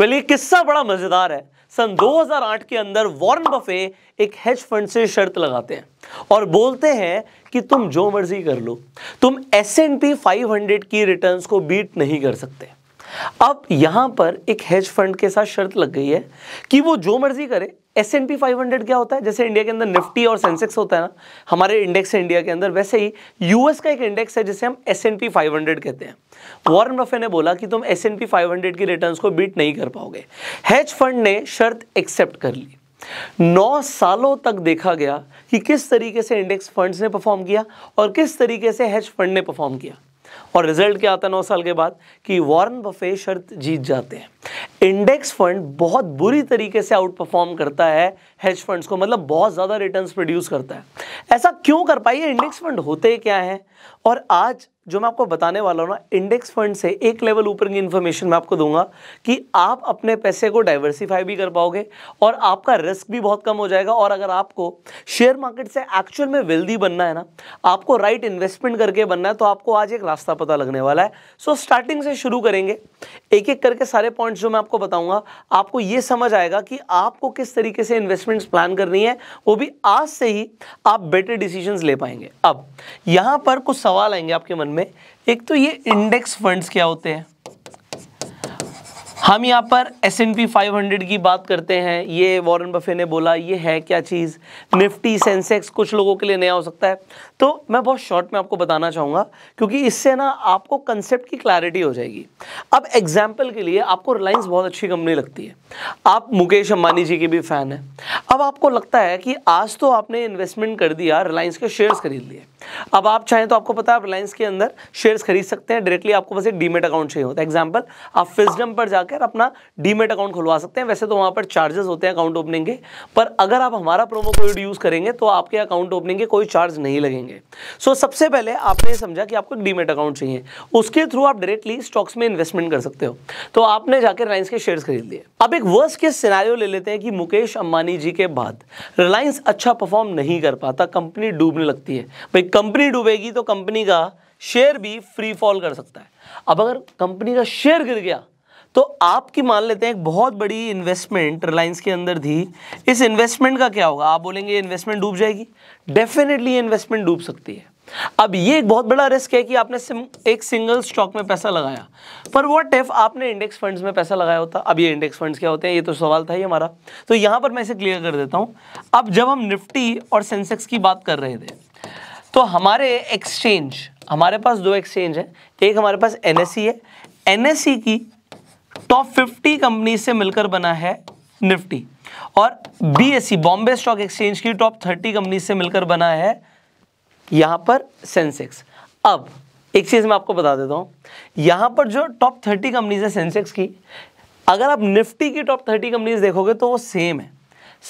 well ये किस्सा बड़ा मजेदार है सन 2008 के अंदर वॉरेन बफे एक हेज फंड से शर्त लगाते हैं और बोलते हैं कि तुम जो मर्जी कर लो तुम एस एन पी फाइव की रिटर्न को बीट नहीं कर सकते अब यहां पर एक हेज फंड के साथ शर्त लग गई है कि वो जो मर्जी करे S N P five hundred क्या होता है जैसे इंडिया के अंदर निफ्टी और सेंसेक्स होता है ना हमारे इंडेक्स है इंडिया के अंदर वैसे ही यूएस का एक इंडेक्स है जिसे हम S N P five hundred कहते हैं वॉरन बफे ने बोला कि तुम S N P five hundred की रिटर्न को बीट नहीं कर पाओगे हेज फंड ने शर्त एक्सेप्ट कर ली नौ सालों तक देखा गया कि किस तरीके से इंडेक्स फंड्स ने परफॉर्म किया और किस तरीके से हेज फंड ने परफॉर्म किया और रिजल्ट क्या आता है नौ साल के बाद कि वॉरन बफे शर्त जीत जाते हैं इंडेक्स फंड बहुत बुरी तरीके से आउट परफॉर्म करता है हेज फंड्स को मतलब बहुत ज़्यादा रिटर्न्स प्रोड्यूस करता है ऐसा क्यों कर पाई है इंडेक्स फंड होते क्या हैं और आज जो मैं आपको बताने वाला हूँ ना इंडेक्स फंड से एक लेवल ऊपर की इन्फॉर्मेशन मैं आपको दूंगा कि आप अपने पैसे को डाइवर्सिफाई भी कर पाओगे और आपका रिस्क भी बहुत कम हो जाएगा और अगर आपको शेयर मार्केट से एक्चुअल में वेल्दी बनना है ना आपको राइट इन्वेस्टमेंट करके बनना है तो आपको आज एक रास्ता पता लगने वाला है सो so, स्टार्टिंग से शुरू करेंगे एक एक करके सारे पॉइंट्स जो मैं आपको बताऊँगा आपको ये समझ आएगा कि आपको किस तरीके से इन्वेस्ट इन्वेस्टमेंट्स प्लान करनी है वो भी आज से ही आप बेटर डिसीजंस ले पाएंगे अब यहां पर कुछ सवाल आएंगे आपके मन में एक तो ये इंडेक्स फंड्स क्या होते हैं हम यहाँ पर S N P five hundred की बात करते हैं ये वॉरेन बफे ने बोला ये है क्या चीज़ निफ्टी सेंसेक्स कुछ लोगों के लिए नया हो सकता है तो मैं बहुत शॉर्ट में आपको बताना चाहूँगा क्योंकि इससे ना आपको कंसेप्ट की क्लैरिटी हो जाएगी अब एग्जाम्पल के लिए आपको रिलायंस बहुत अच्छी कंपनी लगती है आप मुकेश अम्बानी जी के भी फ़ैन हैं अब आपको लगता है कि आज तो आपने इन्वेस्टमेंट कर दिया रिलायंस के शेयर्स खरीद लिए अब आप चाहें तो आपको पता है आप रिलायंस के अंदर शेयर्स खरीद सकते हैं डायरेक्टली आपको बस एक डीमेट अकाउंट चाहिए होता है एग्जाम्पल आप फिजडम पर जाकर जाकर अपना डीमेट अकाउंट खुलवा सकते हैं वैसे तो वहां पर चार्जेस होते हैं अकाउंट ओपनिंग के पर अगर आप हमारा प्रोमो कोड यूज़ करेंगे तो आपके अकाउंट ओपनिंग के कोई चार्ज नहीं लगेंगे सो so, सबसे पहले आपने समझा कि आपको डीमेट अकाउंट चाहिए उसके थ्रू आप डायरेक्टली स्टॉक्स में इन्वेस्टमेंट कर सकते हो तो आपने जाकर रिलायंस के शेयर खरीद लिए अब एक वर्स के सिनारियो ले लेते हैं कि मुकेश अंबानी जी के बाद रिलायंस अच्छा परफॉर्म नहीं कर पाता कंपनी डूबने लगती है भाई कंपनी डूबेगी तो कंपनी का शेयर भी फ्री फॉल कर सकता है अब अगर कंपनी का शेयर गिर गया तो आपकी मान लेते हैं एक बहुत बड़ी इन्वेस्टमेंट रिलायंस के अंदर थी इस इन्वेस्टमेंट का क्या होगा आप बोलेंगे इन्वेस्टमेंट डूब जाएगी डेफिनेटली इन्वेस्टमेंट डूब सकती है अब ये एक बहुत बड़ा रिस्क है कि आपने एक सिंगल स्टॉक में पैसा लगाया पर वॉट इफ आपने इंडेक्स फंड्स में पैसा लगाया होता अब ये इंडेक्स फंड्स क्या होते हैं ये तो सवाल था ही हमारा तो यहाँ पर मैं इसे क्लियर कर देता हूँ अब जब हम निफ्टी और सेंसेक्स की बात कर रहे थे तो हमारे एक्सचेंज हमारे पास दो एक्सचेंज है एक हमारे पास एन e है एन e की टॉप फिफ्टी कंपनी से मिलकर बना है निफ्टी और बीएसई बॉम्बे स्टॉक एक्सचेंज की टॉप थर्टी कंपनी से मिलकर बना है यहां पर सेंसेक्स अब एक चीज़ मैं आपको बता देता हूँ यहां पर जो टॉप थर्टी कंपनीज है सेंसेक्स की अगर आप निफ्टी की टॉप थर्टी कंपनीज देखोगे तो वो सेम है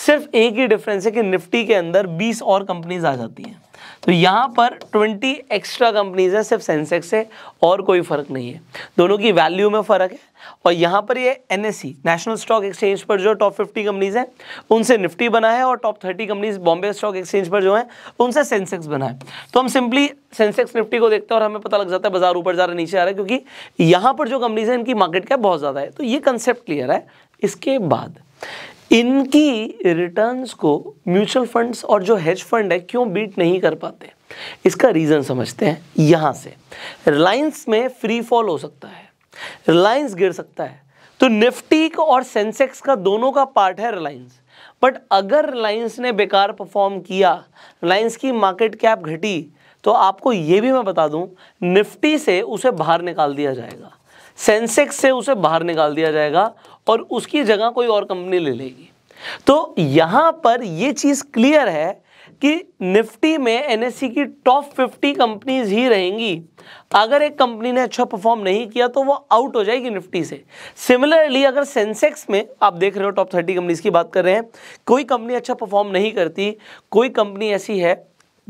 सिर्फ एक ही डिफरेंस है कि निफ्टी के अंदर बीस और कंपनीज आ जाती हैं तो यहाँ पर 20 एक्स्ट्रा कंपनीज हैं सिर्फ सेंसेक्स से और कोई फ़र्क नहीं है दोनों की वैल्यू में फ़र्क है और यहाँ पर ये एन नेशनल स्टॉक एक्सचेंज पर जो टॉप 50 कंपनीज हैं उनसे निफ्टी बना है और top 30 companies Bombay stock exchange पर जो हैं उनसे सेंसेक्स बना है तो हम सिंपली सेंसेक्स निफ्टी को देखते हैं और हमें पता लग जाता है बाजार ऊपर जा रहा है नीचे आ रहा है क्योंकि यहाँ पर जो कंपनीज हैं इनकी मार्केट कैप बहुत ज़्यादा है तो ये कंसेप्ट क्लियर है इसके बाद इनकी रिटर्न्स को म्यूचुअल फंड्स और जो हेज फंड है क्यों बीट नहीं कर पाते इसका रीज़न समझते हैं यहां से रिलायंस में फ्री फॉल हो सकता है रिलायंस गिर सकता है तो निफ्टी और सेंसेक्स का दोनों का पार्ट है रिलायंस बट अगर रिलायंस ने बेकार परफॉर्म किया रिलायंस की मार्केट कैप घटी तो आपको यह भी मैं बता दूं निफ्टी से उसे बाहर निकाल दिया जाएगा सेंसेक्स से उसे बाहर निकाल दिया जाएगा और उसकी जगह कोई और कंपनी ले लेगी तो यहां पर यह चीज़ क्लियर है कि निफ्टी में एनएससी e की टॉप 50 कंपनीज ही रहेंगी अगर एक कंपनी ने अच्छा परफॉर्म नहीं किया तो वो आउट हो जाएगी निफ्टी से सिमिलरली अगर सेंसेक्स में आप देख रहे हो टॉप 30 कंपनीज की बात कर रहे हैं कोई कंपनी अच्छा परफॉर्म नहीं करती कोई कंपनी ऐसी है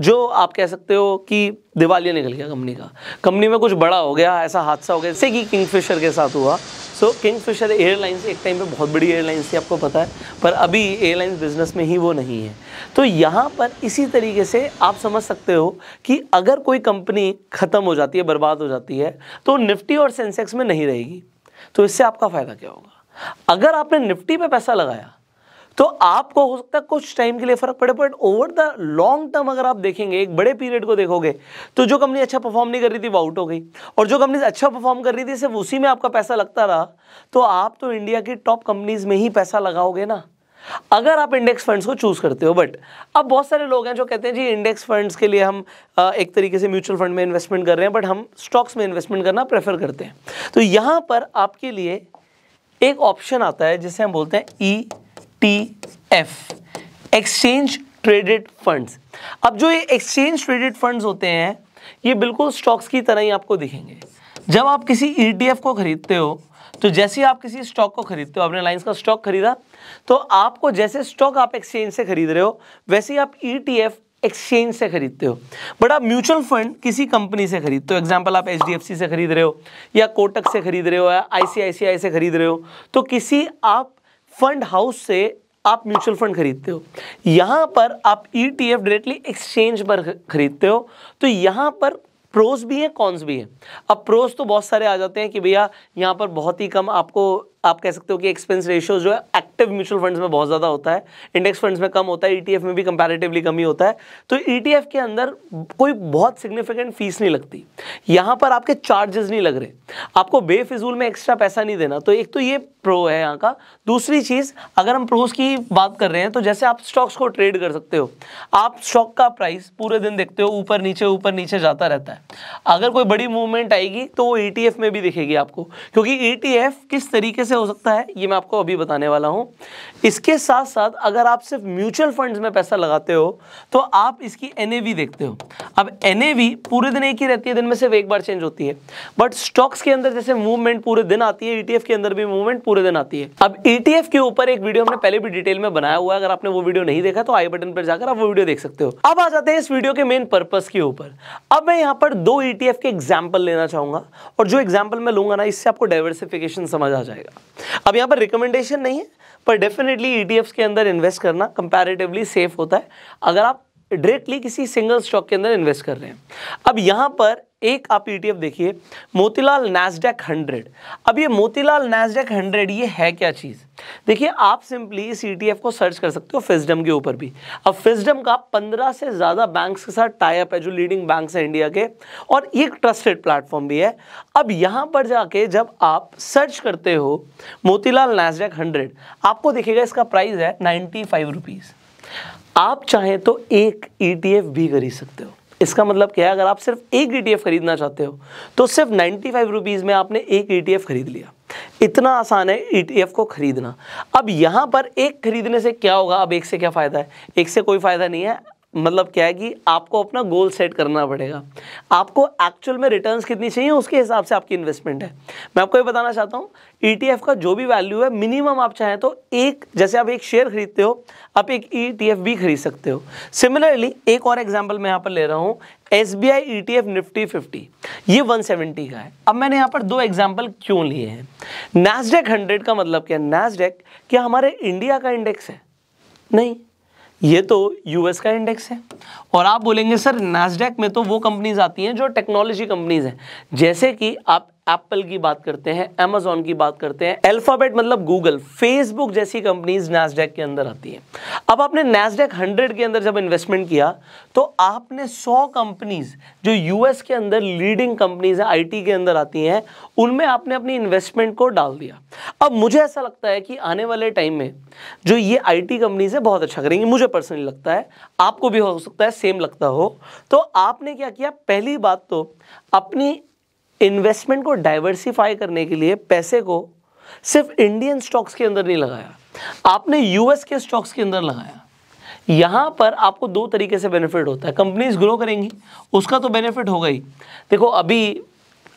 जो आप कह सकते हो कि दिवालिया निकल गया कंपनी का कंपनी में कुछ बड़ा हो गया ऐसा हादसा हो गया जैसे कि किंगफिशर के साथ हुआ सो किंगफिशर एयरलाइंस एक टाइम पे बहुत बड़ी एयरलाइंस थी आपको पता है पर अभी एयरलाइंस बिजनेस में ही वो नहीं है तो यहाँ पर इसी तरीके से आप समझ सकते हो कि अगर कोई कंपनी ख़त्म हो जाती है बर्बाद हो जाती है तो निफ्टी और सेंसेक्स में नहीं रहेगी तो इससे आपका फ़ायदा क्या होगा अगर आपने निफ्टी पर पैसा लगाया तो आपको हो सकता है कुछ टाइम के लिए फर्क पड़े but over the long term अगर आप देखेंगे एक बड़े पीरियड को देखोगे तो जो कंपनी अच्छा परफॉर्म नहीं कर रही थी वो आउट हो गई और जो कंपनी अच्छा परफॉर्म कर रही थी सिर्फ उसी में आपका पैसा लगता रहा तो आप तो इंडिया की टॉप कंपनीज में ही पैसा लगाओगे ना अगर आप इंडेक्स फंड्स को चूज करते हो बट अब बहुत सारे लोग हैं जो कहते हैं जी इंडेक्स फंड्स के लिए हम एक तरीके से म्यूचुअल फंड में इन्वेस्टमेंट कर रहे हैं बट हम स्टॉक्स में इन्वेस्टमेंट करना प्रेफर करते हैं तो यहाँ पर आपके लिए एक ऑप्शन आता है जिसे हम बोलते हैं E e T F exchange traded funds अब जो ये एक्सचेंज ट्रेडेड फंड्स होते हैं ये बिल्कुल स्टॉक्स की तरह ही आपको दिखेंगे जब आप किसी ई e को खरीदते हो तो जैसे आप किसी स्टॉक को खरीदते हो आपने लाइन्स का स्टॉक खरीदा तो आपको जैसे स्टॉक आप एक्सचेंज से खरीद रहे हो वैसे ही आप ई e एक्सचेंज से खरीदते हो बट आप म्यूचुअल फंड किसी कंपनी से खरीदते हो एग्जाम्पल आप एच से खरीद रहे हो या कोटक से खरीद रहे हो या आई से खरीद रहे हो तो किसी आप फंड हाउस से आप म्यूचुअल फंड खरीदते हो यहाँ पर आप E T F directly exchange पर खरीदते हो तो यहाँ पर प्रोज भी हैं कॉन्स भी हैं अब प्रोज तो बहुत सारे आ जाते हैं कि भैया यहाँ पर बहुत ही कम आपको आप कह सकते हो कि एक्सपेंस रेशियो जो है एक्टिव म्यूचुअल फंड्स में बहुत ज़्यादा होता है इंडेक्स फंड्स में कम होता है ईटीएफ e में भी कंपैरेटिवली कम ही होता है तो ईटीएफ e के अंदर कोई बहुत सिग्निफिकेंट फीस नहीं लगती यहां पर आपके चार्जेस नहीं लग रहे आपको बेफिजूल में एक्स्ट्रा पैसा नहीं देना तो एक तो ये प्रो है यहाँ का दूसरी चीज़ अगर हम प्रोज की बात कर रहे हैं तो जैसे आप स्टॉक्स को ट्रेड कर सकते हो आप स्टॉक का प्राइस पूरे दिन देखते हो ऊपर नीचे ऊपर नीचे जाता रहता है अगर कोई बड़ी मूवमेंट आएगी तो वो ई e में भी दिखेगी आपको क्योंकि ई किस तरीके से हो सकता है ये मैं आपको अभी बताने वाला हूँ इसके साथ साथ अगर आप सिर्फ म्यूचुअल फंड्स में पैसा लगाते हो तो आप इसकी एन देखते हो अब एन पूरे दिन एक ही रहती है दिन में सिर्फ एक बार चेंज होती है बट स्टॉक्स के अंदर जैसे मूवमेंट पूरे दिन आती है ई e के अंदर भी मूवमेंट पूरे दिन आती है अब ई e के ऊपर एक वीडियो हमने पहले भी डिटेल में बनाया हुआ है अगर आपने वो वीडियो नहीं देखा तो आई बटन पर जाकर आप वो वीडियो देख सकते हो अब आ जाते हैं इस वीडियो के मेन पर्पज के ऊपर अब मैं यहाँ पर दो ई e के एग्जाम्पल लेना चाहूंगा और जो एग्जाम्पल मैं लूंगा ना इससे आपको डाइवर्सिफिकेशन समझ आ जाएगा अब यहाँ पर रिकमेंडेशन नहीं है पर डेफिनेटली ईटीएफ्स e के अंदर इन्वेस्ट करना कंपैरेटिवली सेफ होता है अगर आप डायरेक्टली किसी सिंगल स्टॉक के अंदर इन्वेस्ट कर रहे हैं अब यहाँ पर एक आप ईटीएफ e देखिए मोतीलाल नैसडेक हंड्रेड अब ये मोतीलाल नैसडेक हंड्रेड ये है क्या चीज़ देखिए आप सिंपली सी को सर्च कर सकते हो फिजडम के ऊपर भी अब फिजडम का पंद्रह से ज़्यादा बैंक्स के साथ टाइप है जो लीडिंग बैंक्स हैं इंडिया के और एक ट्रस्टेड प्लेटफॉर्म भी है अब यहां पर जाके जब आप सर्च करते हो मोतीलाल नैसडेक हंड्रेड आपको देखिएगा इसका प्राइस है नाइन्टी फाइव रुपीज़ आप चाहें तो एक ई e भी खरीद सकते हो इसका मतलब क्या है अगर आप सिर्फ एक ई खरीदना चाहते हो तो सिर्फ नाइन्टी फाइव रुपीज़ में आपने एक ई खरीद लिया इतना आसान है ई e को खरीदना अब यहाँ पर एक खरीदने से क्या होगा अब एक से क्या फ़ायदा है एक से कोई फ़ायदा नहीं है मतलब क्या है कि आपको अपना गोल सेट करना पड़ेगा आपको एक्चुअल में रिटर्न्स कितनी चाहिए उसके हिसाब से आपकी इन्वेस्टमेंट है मैं आपको ये बताना चाहता हूँ ई e का जो भी वैल्यू है मिनिमम आप चाहें तो एक जैसे आप एक शेयर खरीदते हो आप एक ई e भी खरीद सकते हो सिमिलरली एक और एग्जाम्पल मैं यहाँ पर ले रहा हूँ S B I E T F Nifty fifty ये वन सेवेंटी का है अब मैंने यहाँ पर दो एग्जाम्पल क्यों लिए हैं नैसडेक हंड्रेड का मतलब क्या है नैसडेक क्या हमारे इंडिया का इंडेक्स है नहीं ये तो यूएस का इंडेक्स है और आप बोलेंगे सर नाजडेक में तो वो कंपनीज आती हैं जो टेक्नोलॉजी कंपनीज हैं जैसे कि आप एप्पल की बात करते हैं अमेजोन की बात करते हैं अल्फाबेट मतलब गूगल फेसबुक जैसी कंपनीज नैसडेक के अंदर आती हैं अब आपने नैसडेक 100 के अंदर जब इन्वेस्टमेंट किया तो आपने 100 कंपनीज जो यूएस के अंदर लीडिंग कंपनीज है आईटी के अंदर आती हैं उनमें आपने अपनी इन्वेस्टमेंट को डाल दिया अब मुझे ऐसा लगता है कि आने वाले टाइम में जो ये आई कंपनीज है बहुत अच्छा करेंगी मुझे पर्सनली लगता है आपको भी हो सकता है सेम लगता हो तो आपने क्या किया पहली बात तो अपनी इन्वेस्टमेंट को डाइवर्सिफाई करने के लिए पैसे को सिर्फ इंडियन स्टॉक्स के अंदर नहीं लगाया आपने यूएस के स्टॉक्स के अंदर लगाया यहां पर आपको दो तरीके से बेनिफिट होता है कंपनीज ग्रो करेंगी उसका तो बेनिफिट होगा ही देखो अभी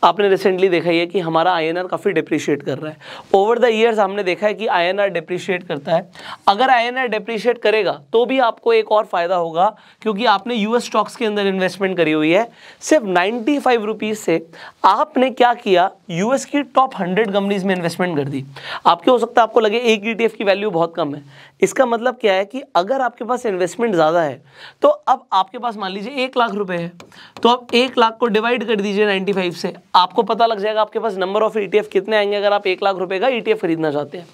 आपने रिसेंटली देखा ही है कि हमारा आई काफ़ी डिप्रिशिएट कर रहा है ओवर द ईयर्स हमने देखा है कि आईएनआर डिप्रिशिएट करता है अगर आईएनआर डिप्रिशिएट करेगा तो भी आपको एक और फ़ायदा होगा क्योंकि आपने यूएस स्टॉक्स के अंदर इन्वेस्टमेंट करी हुई है सिर्फ नाइन्टी फाइव रुपीज़ से आपने क्या किया यू की टॉप हंड्रेड कंपनीज में इन्वेस्टमेंट कर दी आपके हो सकता है आपको लगे एक ई e की वैल्यू बहुत कम है इसका मतलब क्या है कि अगर आपके पास इन्वेस्टमेंट ज़्यादा है तो अब आपके पास मान लीजिए एक लाख रुपये है तो आप एक लाख को डिवाइड कर दीजिए नाइन्टी से आपको पता लग जाएगा आपके पास नंबर ऑफ ईटीएफ कितने आएंगे अगर आप एक लाख रुपए का ईटीएफ e खरीदना चाहते हैं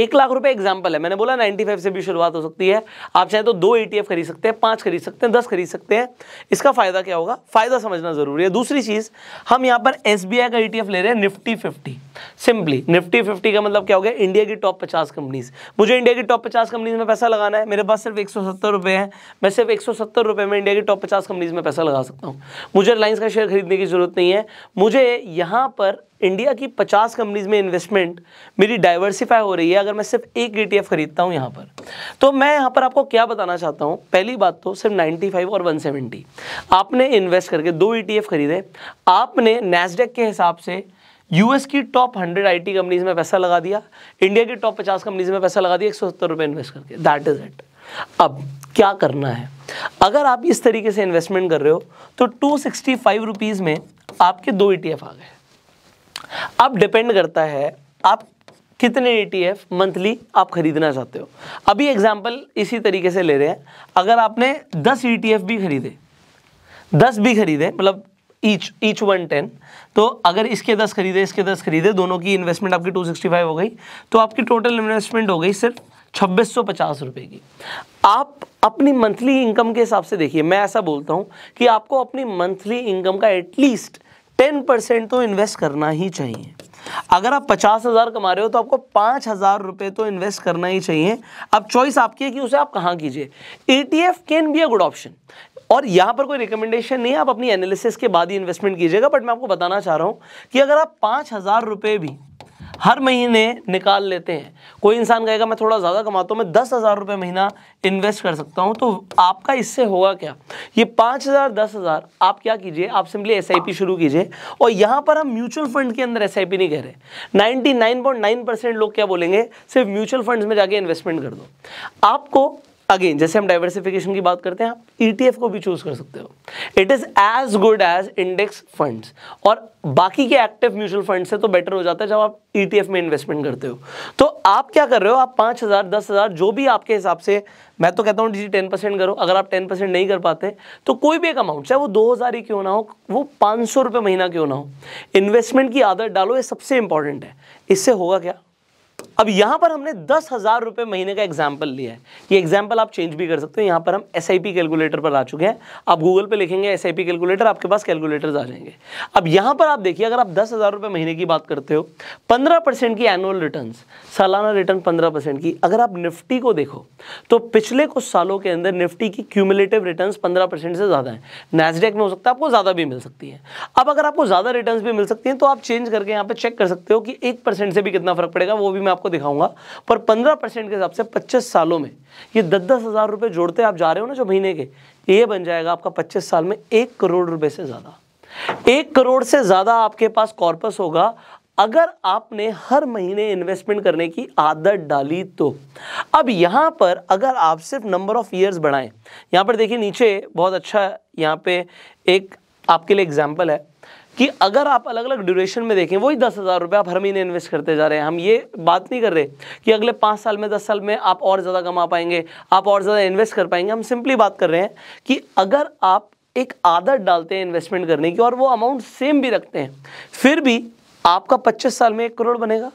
एक लाख रुपए एग्जाम्पल है मैंने बोला 95 से भी शुरुआत हो सकती है आप चाहे तो दो ईटीएफ e खरीद सकते हैं पांच खरीद सकते हैं दस खरीद सकते हैं इसका फायदा क्या होगा फायदा समझना जरूरी है दूसरी चीज हम यहाँ पर एस का ई e ले रहे हैं Nifty fifty simply Nifty fifty का मतलब क्या हो गया इंडिया की टॉप पचास कंपनीज मुझे इंडिया की टॉप पचास कंपनीज में पैसा लगाना है मेरे पास सिर्फ एक रुपए है मैं सिर्फ एक रुपए में इंडिया की टॉप पचास कंपनीज में पैसा लगा सकता हूँ मुझे रिलायंस का शेयर खरीदने की जरूरत नहीं है मुझे मुझे यहाँ पर इंडिया की 50 कंपनीज में इन्वेस्टमेंट मेरी डाइवर्सिफाई हो रही है अगर मैं सिर्फ एक ई e खरीदता हूँ यहाँ पर तो मैं यहाँ पर आपको क्या बताना चाहता हूँ पहली बात तो सिर्फ 95 और 170 आपने इन्वेस्ट करके दो ई e खरीदे आपने नेस्डेक के हिसाब से यूएस की टॉप 100 आईटी कंपनीज में पैसा लगा दिया इंडिया की टॉप 50 कंपनीज में पैसा लगा दिया एक सौ इन्वेस्ट करके दैट इज़ इट अब क्या करना है अगर आप इस तरीके से इन्वेस्टमेंट कर रहे हो तो टू सिक्सटी फाइव रुपीज़ में आपके दो ई e आ गए अब डिपेंड करता है आप कितने ई e मंथली आप खरीदना चाहते हो अभी एग्जाम्पल इसी तरीके से ले रहे हैं अगर आपने दस ई e भी खरीदे दस भी खरीदे मतलब ईच ईच वन टेन तो अगर इसके दस खरीदे इसके दस खरीदे दोनों की इन्वेस्टमेंट आपकी टू सिक्सटी फाइव हो गई तो आपकी टोटल इन्वेस्टमेंट हो गई सिर्फ छब्बीस सौ पचास रुपये की आप अपनी मंथली इनकम के हिसाब से देखिए मैं ऐसा बोलता हूँ कि आपको अपनी मंथली इनकम का एटलीस्ट टेन परसेंट तो इन्वेस्ट करना ही चाहिए अगर आप पचास हज़ार कमा रहे हो तो आपको पाँच हज़ार रुपये तो इन्वेस्ट करना ही चाहिए अब चॉइस आपकी है कि उसे आप कहाँ कीजिए ATF T F can be a good option और यहाँ पर कोई रिकमेंडेशन नहीं है आप अपनी एनालिसिस के बाद ही इन्वेस्टमेंट कीजिएगा बट मैं आपको बताना चाह रहा हूँ कि अगर आप पाँच हज़ार रुपये भी हर महीने निकाल लेते हैं कोई इंसान कहेगा मैं थोड़ा ज़्यादा कमाता हूँ मैं दस हज़ार रुपये महीना इन्वेस्ट कर सकता हूँ तो आपका इससे होगा क्या ये पाँच हज़ार दस हज़ार आप क्या कीजिए आप सिंपली एस शुरू कीजिए और यहाँ पर हम म्यूचुअल फंड के अंदर एस नहीं कह रहे नाइन्टी लोग क्या बोलेंगे सिर्फ म्यूचुअल फंड में जाके इन्वेस्टमेंट कर दो आपको अगेन जैसे हम डाइवर्सिफिकेशन की बात करते हैं आप ईटीएफ e को भी चूज कर सकते हो it is as good as index funds और बाकी के एक्टिव म्यूचुअल फंड से तो बेटर हो जाता है जब आप ईटीएफ e में इन्वेस्टमेंट करते हो तो आप क्या कर रहे हो आप पाँच हज़ार दस हज़ार जो भी आपके हिसाब से मैं तो कहता हूँ जी टेन परसेंट करो अगर आप टेन परसेंट नहीं कर पाते तो कोई भी एक अमाउंट चाहे वो दो हज़ार ही क्यों ना हो वो पांच सौ रुपये महीना क्यों ना हो इन्वेस्टमेंट की आदत डालो ये सबसे इंपॉर्टेंट है इससे होगा क्या अब यहां पर हमने दस हज़ार रुपए महीने का एग्जाम्पल लिया है ये एग्जाम्पल आप चेंज भी कर सकते हो यहां पर हम एस कैलकुलेटर पर आ चुके हैं आप गूगल पे लिखेंगे एस कैलकुलेटर आपके पास कैलकुलेटर्स आ जाएंगे अब यहां पर आप देखिए अगर आप दस हज़ार रुपए महीने की बात करते हो पंद्रह परसेंट की एनुअल रिटर्न सालाना रिटर्न पंद्रह परसेंट की अगर आप निफ्टी को देखो तो पिछले कुछ सालों के अंदर निफ्टी की क्यूमुलेटिव रिटर्न पंद्रह परसेंट से ज़्यादा है नैसडेक में हो सकता है आपको ज़्यादा भी मिल सकती है अब अगर आपको ज़्यादा रिटर्न भी मिल सकती है तो आप चेंज करके यहाँ पर चेक कर सकते हो कि एक परसेंट से भी कितना फ़र्क पड़ेगा वो भी मैं आपको दिखाऊंगा पर पंद्रह परसेंट के हिसाब से पच्चीस सालों में ये दस दस हज़ार रुपये जोड़ते आप जा रहे हो ना जो महीने के ये बन जाएगा आपका पच्चीस साल में एक करोड़ रुपए से ज़्यादा एक करोड़ से ज़्यादा आपके पास कॉर्पस होगा अगर आपने हर महीने इन्वेस्टमेंट करने की आदत डाली तो अब यहाँ पर अगर आप सिर्फ नंबर ऑफ़ ईयर्स बढ़ाएं यहाँ पर देखिए नीचे बहुत अच्छा यहाँ पे एक आपके लिए एग्जाम्पल है कि अगर आप अलग अलग ड्यूरेशन में देखें वही दस हज़ार रुपये आप हर महीने इन्वेस्ट करते जा रहे हैं हम ये बात नहीं कर रहे कि अगले पाँच साल में दस साल में आप और ज़्यादा कमा पाएंगे आप और ज़्यादा इन्वेस्ट कर पाएंगे हम सिंपली बात कर रहे हैं कि अगर आप एक आदत डालते हैं इन्वेस्टमेंट करने की और वो अमाउंट सेम भी रखते हैं फिर भी आपका पच्चीस साल में एक करोड़ बनेगा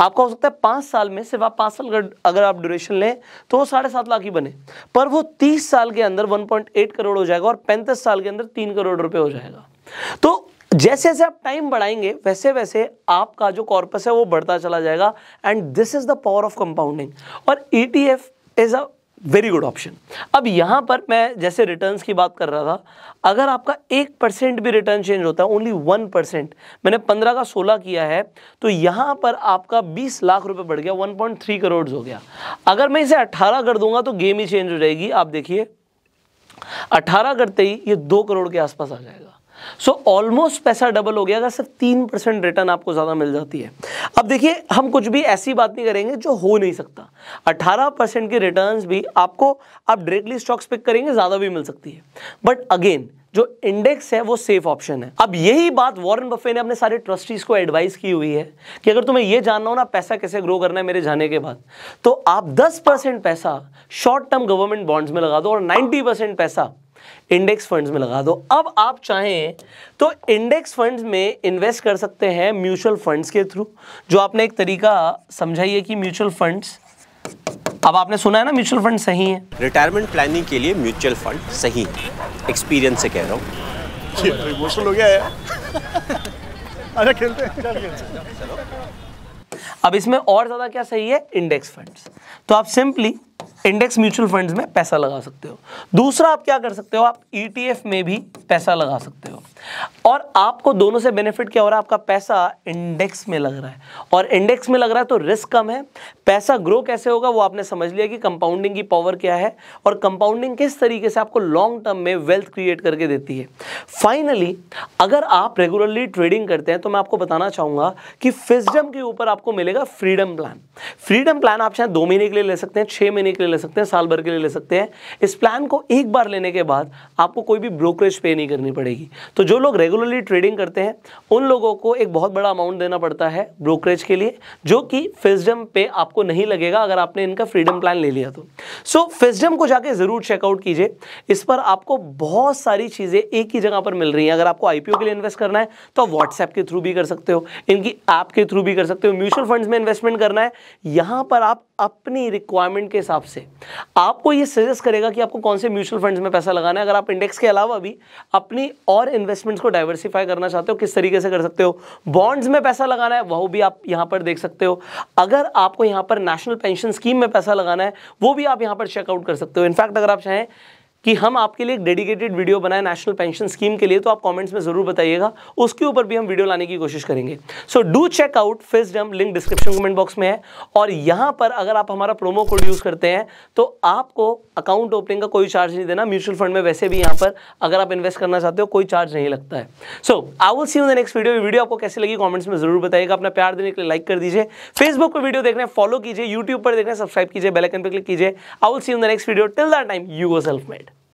आपका हो सकता है पाँच साल में सिर्फ आप पाँच साल का अगर आप ड्यूरेशन लें तो वो साढ़े सात लाख ही बने पर वो तीस साल के अंदर वन पॉइंट एट करोड़ हो जाएगा और पैंतीस साल के अंदर तीन करोड़ रुपए हो जाएगा तो जैसे जैसे आप टाइम बढ़ाएंगे वैसे वैसे आपका जो कॉर्पस है वो बढ़ता चला जाएगा and this is the power of compounding और E T F is a very good option अब यहां पर मैं जैसे रिटर्न्स की बात कर रहा था अगर आपका एक परसेंट भी रिटर्न चेंज होता है ओनली वन परसेंट मैंने पंद्रह का सोलह किया है तो यहां पर आपका बीस लाख रुपए बढ़ गया वन पॉइंट थ्री करोड़ हो गया अगर मैं इसे अट्ठारह कर दूंगा तो गेम ही चेंज हो जाएगी आप देखिए अट्ठारह करते ही ये दो करोड़ के आसपास आ जाएगा सो ऑलमोस्ट पैसा डबल हो गया अगर सिर्फ तीन परसेंट रिटर्न आपको ज़्यादा मिल जाती है अब देखिए हम कुछ भी ऐसी बात नहीं करेंगे जो हो नहीं सकता अट्ठारह परसेंट के रिटर्न भी आपको आप डायरेक्टली स्टॉक्स पिक करेंगे ज़्यादा भी मिल सकती है बट अगेन जो इंडेक्स है वो सेफ ऑप्शन है अब यही बात वॉरेन बफे ने अपने सारे ट्रस्टीज को एडवाइस की हुई है कि अगर तुम्हें ये जानना हो ना पैसा कैसे ग्रो करना है मेरे जाने के बाद तो आप 10 परसेंट पैसा शॉर्ट टर्म गवर्नमेंट बॉन्ड्स में लगा दो और 90 परसेंट पैसा इंडेक्स फंड्स में लगा दो अब आप चाहें तो इंडेक्स फंड्स में इन्वेस्ट कर सकते हैं म्यूचुअल फंड्स के थ्रू जो आपने एक तरीका समझाइए कि म्यूचुअल फंड्स अब आपने सुना है ना म्यूचुअल फंड सही है रिटायरमेंट प्लानिंग के लिए म्यूचुअल फंड सही है एक्सपीरियंस से कह रहा हूँ इमोशनल तो हो गया है खेलते हैं अब इसमें और ज़्यादा क्या सही है इंडेक्स फंड्स तो आप सिंपली इंडेक्स म्यूचुअल फंड्स में पैसा लगा सकते हो दूसरा आप क्या कर सकते हो आप ईटीएफ e में भी पैसा लगा सकते हो और आपको दोनों से बेनिफिट क्या हो रहा है आपका पैसा इंडेक्स में लग रहा है और इंडेक्स में लग रहा है तो रिस्क कम है पैसा ग्रो कैसे होगा वो आपने समझ लिया कि कंपाउंडिंग की पावर क्या है और कंपाउंडिंग किस तरीके से आपको लॉन्ग टर्म में वेल्थ क्रिएट करके देती है फाइनली अगर आप रेगुलरली ट्रेडिंग करते हैं तो मैं आपको बताना चाहूँगा कि फिजडम के ऊपर आपको मिलेगा फ्रीडम प्लान फ्रीडम प्लान आप चाहे दो महीने के लिए ले सकते हैं छः महीने के लिए ले सकते हैं साल भर के लिए ले सकते हैं इस प्लान को एक बार लेने के बाद आपको कोई भी ब्रोकरेज पे नहीं करनी पड़ेगी तो जो लोग रेगुलरली ट्रेडिंग करते हैं उन लोगों को एक बहुत बड़ा अमाउंट देना पड़ता है ब्रोकरेज के लिए जो कि फिजडम पे आप आपको नहीं लगेगा अगर आपने इनका फ्रीडम प्लान ले लिया तो सो so, फिजडम को जाके ज़रूर चेकआउट कीजिए इस पर आपको बहुत सारी चीज़ें एक ही जगह पर मिल रही हैं अगर आपको आईपीओ के लिए इन्वेस्ट करना है तो आप व्हाट्सएप के थ्रू भी कर सकते हो इनकी ऐप के थ्रू भी कर सकते हो म्यूचुअल फंड में इन्वेस्टमेंट करना है यहां पर आप अपनी रिक्वायरमेंट के हिसाब से आपको ये सजेस्ट करेगा कि आपको कौन से म्यूचुअल फंड्स में पैसा लगाना है अगर आप इंडेक्स के अलावा भी अपनी और इन्वेस्टमेंट्स को डाइवर्सिफाई करना चाहते हो किस तरीके से कर सकते हो बॉन्ड्स में पैसा लगाना है वह भी आप यहां पर देख सकते हो अगर आपको यहां पर नेशनल पेंशन स्कीम में पैसा लगाना है वो भी आप यहां पर चेकआउट कर सकते हो इनफैक्ट अगर आप चाहें कि हम आपके लिए एक डेडिकेटेड वीडियो बनाए नेशनल पेंशन स्कीम के लिए तो आप कमेंट्स में ज़रूर बताइएगा उसके ऊपर भी हम वीडियो लाने की कोशिश करेंगे so do check out the link description comment box में है और यहां पर अगर आप हमारा प्रोमो कोड यूज़ करते हैं तो आपको अकाउंट ओपनिंग का कोई चार्ज नहीं देना म्यूचुअल फंड में वैसे भी यहां पर अगर आप इन्वेस्ट करना चाहते हो कोई चार्ज नहीं लगता है so I will see in the next video video आपको कैसे लगी कॉमेंट्स में जरूर बताइएगा अपना प्यार देने के लिए लाइक कर दीजिए फेसबुक पर वीडियो देख रहे हैं फॉलो कीजिए यूट्यूब पर देख रहे हैं सब्सक्राइब कीजिए बेलाइकन पर क्लिक कीजिए I will see in the next video till that time you go self made